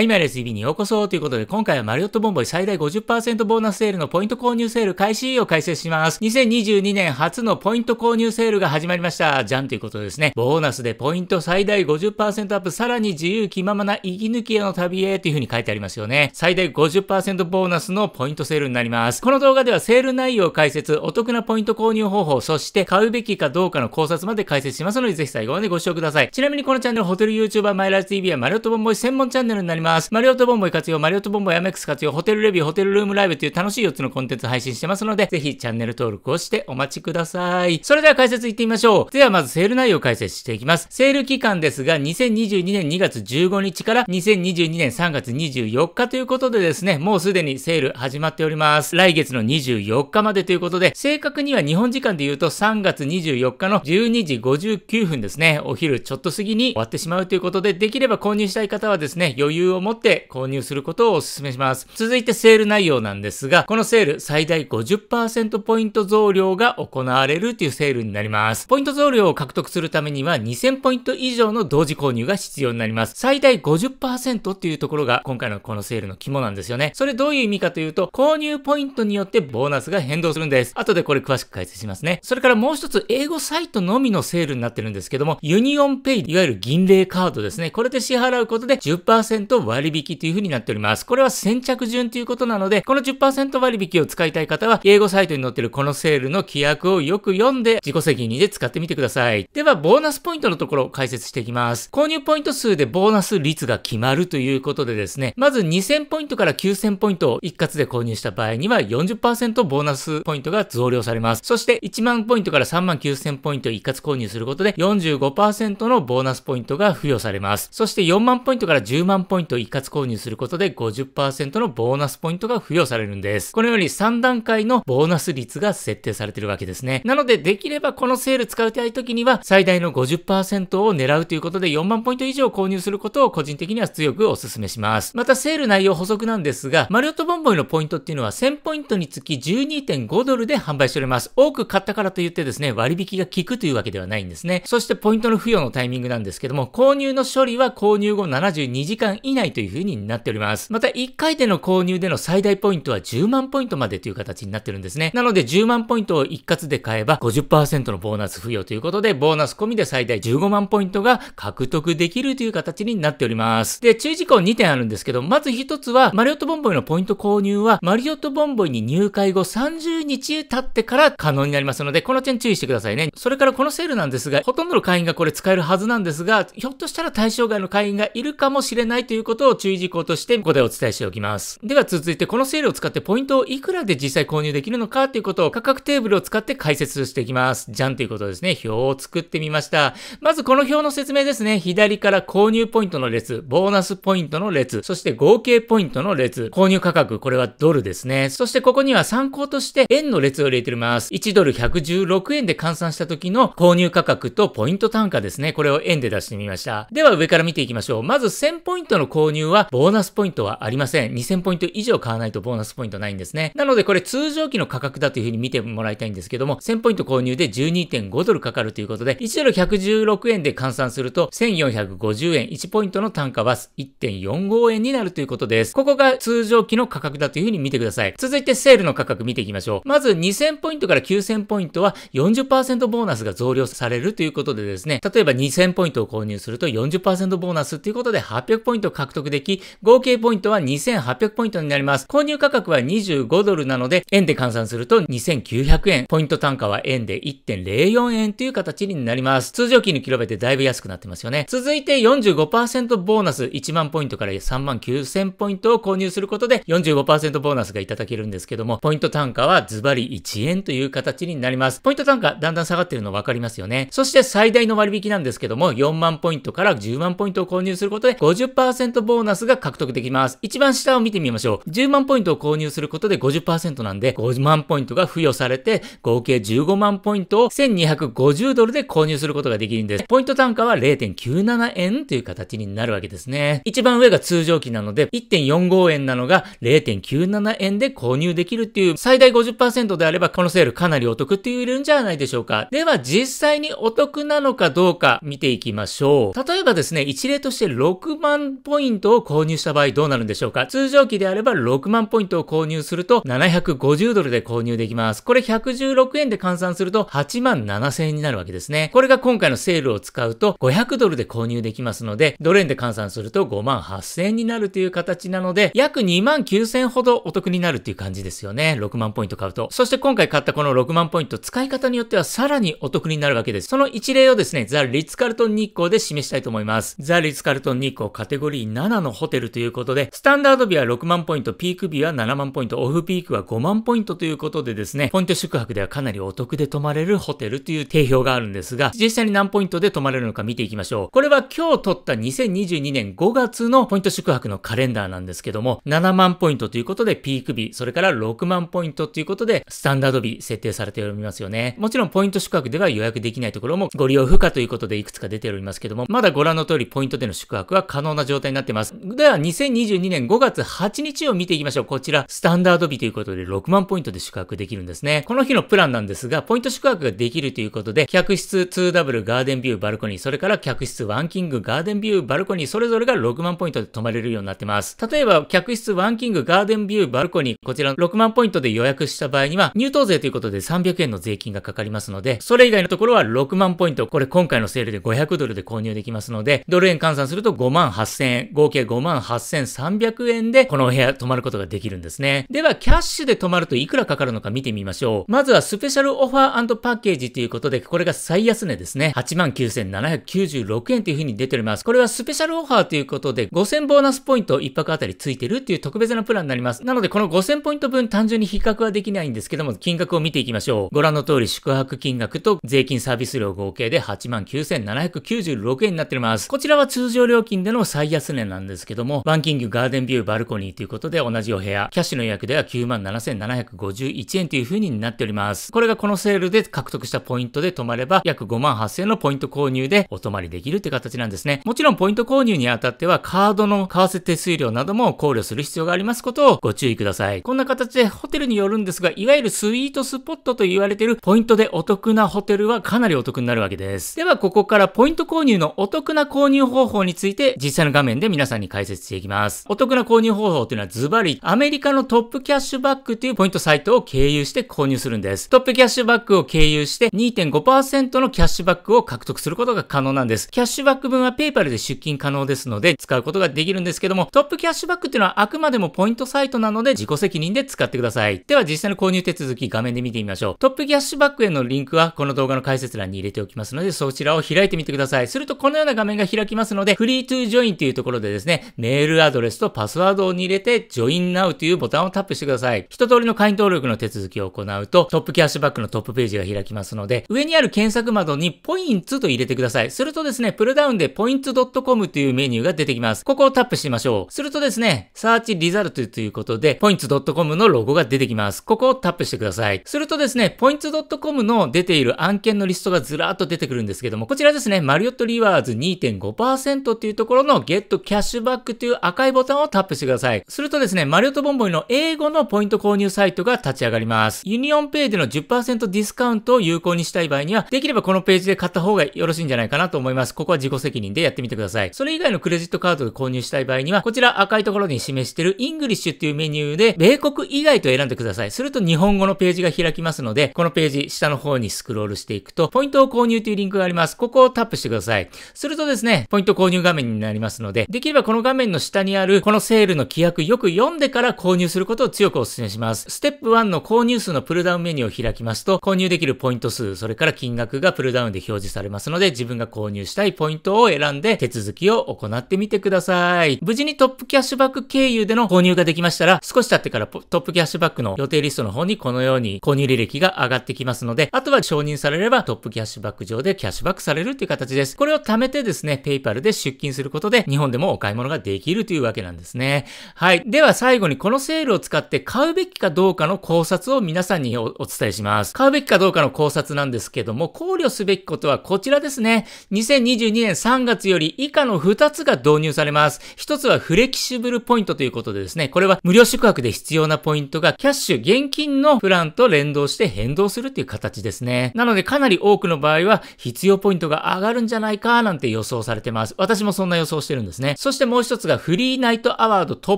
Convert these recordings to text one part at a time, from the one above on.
はい、マイレス TV にようこそということで、今回はマリオットボンボイ最大50%ボーナスセールのポイント購入セール開始を解説します。2022年初のポイント購入セールが始まりました。じゃんということですね。ボーナスでポイント最大50%アップ、さらに自由気ままな息抜きへの旅へという風に書いてありますよね。最大50%ボーナスのポイントセールになります。この動画ではセール内容を解説、お得なポイント購入方法、そして買うべきかどうかの考察まで解説しますので、ぜひ最後までご視聴ください。ちなみにこのチャンネルホテル YouTuber マイライス TV はマリオットボンボイ専門チャンネルになります。ます。マリオットボンボイ活用、マリオットボンボイアメックス活用、ホテルレビュー、ホテルルームライブという楽しい4つのコンテンツ配信してますので、ぜひチャンネル登録をしてお待ちください。それでは解説いってみましょう。ではまずセール内容を解説していきます。セール期間ですが、2022年2月15日から2022年3月24日ということでですね、もうすでにセール始まっております。来月の24日までということで、正確には日本時間で言うと3月24日の12時59分ですね、お昼ちょっと過ぎに終わってしまうということで、できれば購入したい方はですね、余裕を持って購入することをお勧めします。続いてセール内容なんですが、このセール最大50%ポイント増量が行われるというセールになります。ポイント増量を獲得するためには2000ポイント以上の同時購入が必要になります。最大50%っていうところが今回のこのセールの肝なんですよね。それどういう意味かというと、購入ポイントによってボーナスが変動するんです。後でこれ詳しく解説しますね。それからもう一つ、英語サイトのみのセールになってるんですけども、ユニオンペイ、いわゆる銀霊カードですね。これで支払うことで10%割引という風になっております。これは先着順ということなので、この10%割引を使いたい方は、英語サイトに載ってるこのセールの規約をよく読んで、自己責任で使ってみてください。では、ボーナスポイントのところを解説していきます。購入ポイント数でボーナス率が決まるということでですね、まず2000ポイントから9000ポイントを一括で購入した場合には40%ボーナスポイントが増量されます。そして1万ポイントから3万9000ポイントを一括購入することで45%のボーナスポイントが付与されます。そして4万ポイントから10万ポイントト一括購入することで50%のボーナスポイントが付与されるんです。このように3段階のボーナス率が設定されているわけですね。なので、できればこのセール使て、たい時には、最大の50%を狙うということで4万ポイント以上購入することを個人的には強くお勧めします。また、セール内容補足なんですが、マリオットボンボイのポイントっていうのは1000ポイントにつき12.5ドルで販売しております。多く買ったからといってですね、割引が効くというわけではないんですね。そして、ポイントの付与のタイミングなんですけども、購入の処理は購入後72時間以内ないという風になっております。また1回での購入での最大ポイントは10万ポイントまでという形になってるんですね。なので10万ポイントを一括で買えば50%のボーナス付与ということで、ボーナス込みで最大15万ポイントが獲得できるという形になっております。で、注意事項2点あるんですけど、まず1つは、マリオットボンボイのポイント購入は、マリオットボンボイに入会後30日経ってから可能になりますので、この点注意してくださいね。それからこのセールなんですが、ほとんどの会員がこれ使えるはずなんですが、ひょっとしたら対象外の会員がいるかもしれないということことを注意事項としてここでお伝えしておきます。では続いてこのセールを使ってポイントをいくらで実際購入できるのかということを価格テーブルを使って解説していきます。じゃんということですね。表を作ってみました。まずこの表の説明ですね。左から購入ポイントの列、ボーナスポイントの列、そして合計ポイントの列、購入価格、これはドルですね。そしてここには参考として円の列を入れておます。1ドル116円で換算した時の購入価格とポイント単価ですね。これを円で出してみました。では上から見ていきましょう。まず1000ポイントの購購入はボーナスポイントはありません。2000ポイント以上買わないとボーナスポイントないんですね。なのでこれ通常期の価格だというふうに見てもらいたいんですけども、1000ポイント購入で12.5ドルかかるということで、1ドル116円で換算すると1450円、1ポイントの単価は1.45円になるということです。ここが通常期の価格だというふうに見てください。続いてセールの価格見ていきましょう。まず2000ポイントから9000ポイントは40%ボーナスが増量されるということでですね、例えば2000ポイントを購入すると40%ボーナスということで800ポイント獲獲得でき、合計ポイントは2800ポイントになります。購入価格は25ドルなので、円で換算すると2900円。ポイント単価は円で1.04円という形になります。通常期に比べてだいぶ安くなってますよね。続いて45%ボーナス1万ポイントから3万9000ポイントを購入することで45%ボーナスがいただけるんですけども、ポイント単価はズバリ1円という形になります。ポイント単価だんだん下がってるの分かりますよね。そして最大の割引なんですけども、4万ポイントから10万ポイントを購入することで50% 10%ボーナスが獲得できます。一番下を見てみましょう。10万ポイントを購入することで50%なんで、5万ポイントが付与されて、合計15万ポイントを1250ドルで購入することができるんです。ポイント単価は0.97円という形になるわけですね。一番上が通常期なので、1.45円なのが0.97円で購入できるっていう、最大50%であればこのセールかなりお得って言えるんじゃないでしょうか。では、実際にお得なのかどうか見ていきましょう。例えばですね、一例として6万ポイントイントを購入した場合どうなるんでしょうか通常期であれば6万ポイントを購入すると750ドルで購入できます。これ116円で換算すると8万7千円になるわけですね。これが今回のセールを使うと500ドルで購入できますので、ドル円で換算すると5万8千円になるという形なので、約2万9千円ほどお得になるっていう感じですよね。6万ポイント買うと。そして今回買ったこの6万ポイント使い方によってはさらにお得になるわけです。その一例をですね、ザ・リッツカルトン日光で示したいと思います。ザ・リッツカルトン日光カテゴリー7のホテルということで、スタンダード日は6万ポイント、ピーク日は7万ポイント、オフピークは5万ポイントということでですね、ポイント宿泊ではかなりお得で泊まれるホテルという定評があるんですが、実際に何ポイントで泊まれるのか見ていきましょう。これは今日取った2022年5月のポイント宿泊のカレンダーなんですけども、7万ポイントということでピーク日、それから6万ポイントということで、スタンダード日設定されておりますよね。もちろんポイント宿泊では予約できないところもご利用不可ということでいくつか出ておりますけども、まだご覧の通りポイントでの宿泊は可能な状態にななってます。では、2022年5月8日を見ていきましょう。こちら、スタンダード日ということで6万ポイントで宿泊できるんですね。この日のプランなんですが、ポイント宿泊ができるということで、客室 2W ガーデンビューバルコニー、それから客室ワンキングガーデンビューバルコニー、それぞれが6万ポイントで泊まれるようになってます。例えば、客室ワンキングガーデンビューバルコニー、こちら6万ポイントで予約した場合には、入湯税ということで300円の税金がかかりますので、それ以外のところは6万ポイント、これ今回のセールで500ドルで購入できますので、ドル円換算すると5万8000円、合計5万8300円でこのお部屋泊まることができるんですね。では、キャッシュで泊まるといくらかかるのか見てみましょう。まずはスペシャルオファーパッケージということで、これが最安値ですね。89,796円という風に出ております。これはスペシャルオファーということで、5000ボーナスポイント1泊あたりついてるっていう特別なプランになります。なので、この5000ポイント分単純に比較はできないんですけども、金額を見ていきましょう。ご覧の通り、宿泊金額と税金サービス料合計で89,796円になっております。こちらは通常料金での最安値年なんですけども、バンキングガーデンビューバルコニーということで同じお部屋、キャッシュの予約では97,751円という風になっております。これがこのセールで獲得したポイントで泊まれば約58,000万のポイント購入でお泊まりできるって形なんですね。もちろんポイント購入にあたってはカードの為替手数料なども考慮する必要がありますことをご注意ください。こんな形でホテルによるんですが、いわゆるスイートスポットと言われているポイントでお得なホテルはかなりお得になるわけです。ではここからポイント購入のお得な購入方法について実際の画面で皆さんに解説していきます。お得な購入方法というのはズバリ、アメリカのトップキャッシュバックというポイントサイトを経由して購入するんです。トップキャッシュバックを経由して2.5%のキャッシュバックを獲得することが可能なんです。キャッシュバック分は PayPal で出金可能ですので、使うことができるんですけども、トップキャッシュバックっていうのはあくまでもポイントサイトなので自己責任で使ってください。では実際の購入手続き画面で見てみましょう。トップキャッシュバックへのリンクはこの動画の解説欄に入れておきますので、そちらを開いてみてください。するとこのような画面が開きますので、フリートゥージョインというところでですね、メールアドレスとパスワードを入れて Join Now というボタンをタップしてください。一通りの会員登録の手続きを行うと、トップキャッシュバックのトップページが開きますので、上にある検索窓にポイントと入れてください。するとですね、プルダウンでポイントドットコムというメニューが出てきます。ここをタップしましょう。するとですね、サーチリザルトということで、ポイントドットコムのロゴが出てきます。ここをタップしてください。するとですね、ポイントドットコムの出ている案件のリストがずらーっと出てくるんですけども、こちらですね、マリオットリワーズ2.5%というところの Get キャッシュバックという赤いボタンをタップしてください。するとですね、マリオットボンボイの英語のポイント購入サイトが立ち上がります。ユニオンペイでの10%ディスカウントを有効にしたい場合には、できればこのページで買った方がよろしいんじゃないかなと思います。ここは自己責任でやってみてください。それ以外のクレジットカードで購入したい場合には、こちら赤いところに示しているイングリッシュっていうメニューで、米国以外と選んでください。すると日本語のページが開きますので、このページ下の方にスクロールしていくと、ポイントを購入というリンクがあります。ここをタップしてください。するとですね、ポイント購入画面になりますので、でできればこの画面の下にあるこのセールの規約よく読んでから購入することを強くお勧めします。ステップ1の購入数のプルダウンメニューを開きますと、購入できるポイント数、それから金額がプルダウンで表示されますので、自分が購入したいポイントを選んで手続きを行ってみてください。無事にトップキャッシュバック経由での購入ができましたら、少し経ってからトップキャッシュバックの予定リストの方にこのように購入履歴が上がってきますので、あとは承認されればトップキャッシュバック上でキャッシュバックされるという形です。これを貯めてですね、paypal で出金することで、日本でもお買い物ができるというわけなんですね。はい。では最後にこのセールを使って買うべきかどうかの考察を皆さんにお伝えします。買うべきかどうかの考察なんですけども、考慮すべきことはこちらですね。2022年3月より以下の2つが導入されます。1つはフレキシブルポイントということでですね、これは無料宿泊で必要なポイントがキャッシュ、現金のプランと連動して変動するという形ですね。なのでかなり多くの場合は必要ポイントが上がるんじゃないかなんて予想されてます。私もそんな予想してるんですね。ね。そしてもう一つがフリーナイトアワードトッ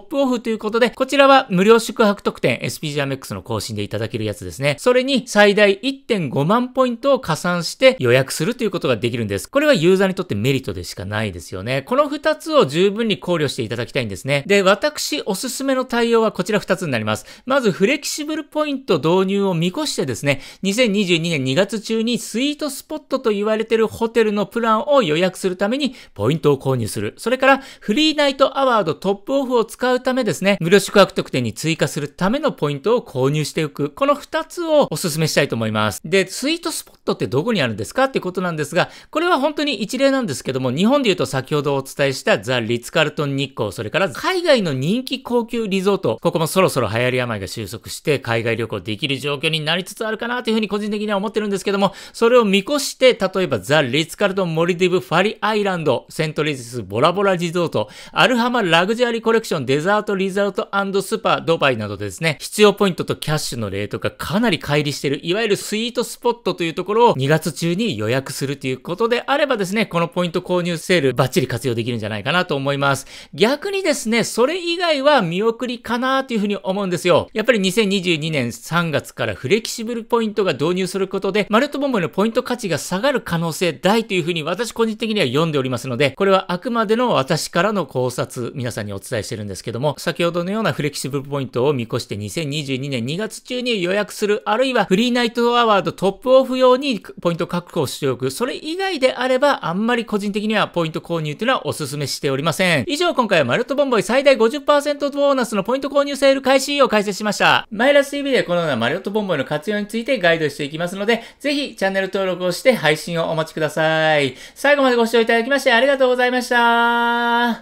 プオフということで、こちらは無料宿泊特典 SPGMX の更新でいただけるやつですね。それに最大1.5万ポイントを加算して予約するということができるんです。これはユーザーにとってメリットでしかないですよね。この2つを十分に考慮していただきたいんですね。で、私おすすめの対応はこちら2つになります。まずフレキシブルポイント導入を見越してですね、2022年2月中にスイートスポットと言われてるホテルのプランを予約するためにポイントを購入する。それからフリーナイトアワードトップオフを使うためですね、無料宿泊特典に追加するためのポイントを購入しておく。この2つをお勧めしたいと思います。で、スイートスポットってどこにあるんですかってことなんですが、これは本当に一例なんですけども、日本で言うと先ほどお伝えしたザ・リッツ・カルトン日光、それから海外の人気高級リゾート、ここもそろそろ流行り病が収束して海外旅行できる状況になりつつあるかなというふうに個人的には思ってるんですけども、それを見越して、例えばザ・リッツ・カルトン・モリディブ・ファリ・アイランド、セントリジス・ボラボラ・デリゾート、アルハマラグジュアリーコレクションデザートリザートスーパードバイなどですね、必要ポイントとキャッシュのレートがかなり乖離してる、いわゆるスイートスポットというところを2月中に予約するということであればですね、このポイント購入セールバッチリ活用できるんじゃないかなと思います。逆にですね、それ以外は見送りかなというふうに思うんですよ。やっぱり2022年3月からフレキシブルポイントが導入することで、マルトボ友ものポイント価値が下がる可能性大というふうに私個人的には読んでおりますので、これはあくまでの私私からの考察、皆さんにお伝えしてるんですけども、先ほどのようなフレキシブルポイントを見越して2022年2月中に予約する、あるいはフリーナイトアワードトップオフ用にポイント確保しておく、それ以外であれば、あんまり個人的にはポイント購入というのはお勧めしておりません。以上、今回はマルトボンボイ最大50%ボーナスのポイント購入セール開始を解説しました。マイラス TV でこのようなマルトボンボイの活用についてガイドしていきますので、ぜひチャンネル登録をして配信をお待ちください。最後までご視聴いただきましてありがとうございました。nah uh,